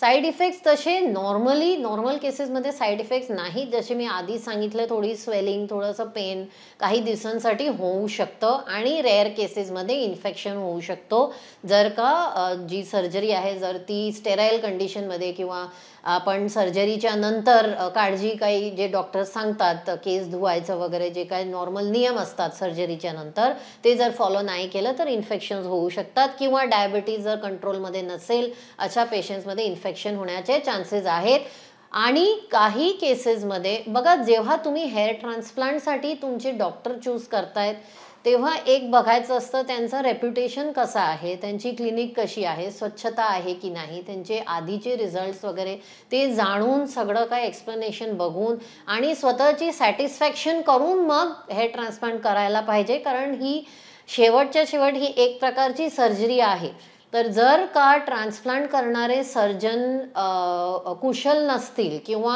side effects तसे normally normal केसेसमध्ये side effects नाहीत जसे मी आधी सांगितलं थोडी स्वेलिंग थोडंसं पेन काही दिवसांसाठी होऊ शकतं आणि रेअर केसेसमध्ये इन्फेक्शन होऊ शकतो जर का जी सर्जरी आहे जर ती स्टेरायल कंडिशनमध्ये किंवा आपण सर्जरीच्या नंतर काळजी काही जे डॉक्टर्स सांगतात केस धुवायचं वगैरे जे काही नॉर्मल नियम असतात सर्जरीच्या नंतर ते जर फॉलो नाही केलं तर इन्फेक्शन्स होऊ शकतात किंवा डायबिटीज जर कंट्रोलमध्ये नसेल अशा पेशंट्समध्ये इन्फेक्शन इन्फेक्शन होण्याचे चान्सेस आहेत आणि काही केसेसमध्ये बघा जेव्हा तुम्ही हेअर ट्रान्सप्लांटसाठी तुमचे डॉक्टर चूज करतायत तेव्हा एक बघायचं असतं त्यांचं रेप्युटेशन कसं आहे त्यांची क्लिनिक कशी आहे स्वच्छता आहे की नाही त्यांचे आधीचे रिझल्ट्स वगैरे ते जाणून सगळं काय एक्सप्लेनेशन बघून आणि स्वतःची सॅटिस्फॅक्शन करून मग हेअर ट्रान्सप्लांट करायला पाहिजे कारण ही शेवटच्या शेवट ही एक प्रकारची सर्जरी आहे तर जर का ट्रान्सप्लांट करणारे सर्जन कुशल नसतील किंवा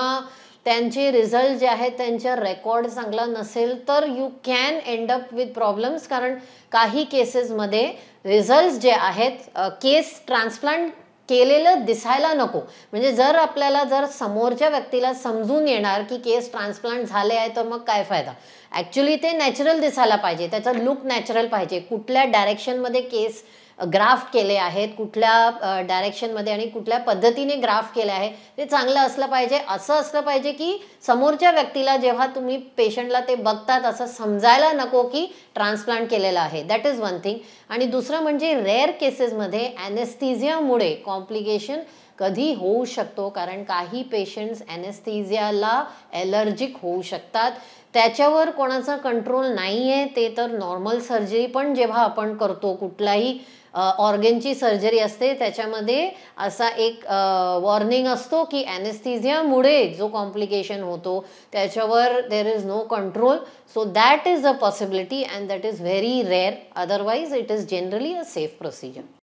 त्यांचे रिझल्ट जे आहेत त्यांचा रेकॉर्ड चांगला नसेल तर you can end up with problems कारण काही केसेसमध्ये रिझल्ट जे आहेत केस ट्रान्सप्लांट केलेलं दिसायला नको म्हणजे जर आपल्याला जर समोरच्या व्यक्तीला समजून येणार की केस ट्रान्सप्लांट झाले आहे तर मग काय फायदा ॲक्च्युली ते नॅचरल दिसायला पाहिजे त्याचा लुक नॅचरल पाहिजे कुठल्या डायरेक्शनमध्ये केस ग्राफ केले आहेत कुठल्या डायरेक्शनमध्ये आणि कुठल्या पद्धतीने ग्राफ केले आहे ते चांगलं असलं पाहिजे असं असलं पाहिजे की समोरच्या व्यक्तीला जेव्हा तुम्ही पेशंटला ते बघतात असं समजायला नको की ट्रान्सप्लांट केलेलं आहे दॅट इज वन थिंग आणि दुसरं म्हणजे रेअर केसेसमध्ये ॲनेस्थिझियामुळे कॉम्प्लिकेशन कधी होऊ शकतो कारण काही पेशंट्स ॲनेस्थेझियाला ॲलर्जिक होऊ शकतात त्याच्यावर कोणाचा कंट्रोल नाही आहे ते तर नॉर्मल सर्जरी पण जेव्हा आपण करतो कुठलाही ऑर्गेनची सर्जरी असते त्याच्यामध्ये असा एक वॉर्निंग असतो की ॲनेस्थिझियामुळे जो कॉम्प्लिकेशन होतो त्याच्यावर there is no control so that is a possibility and that is very rare otherwise it is generally a safe procedure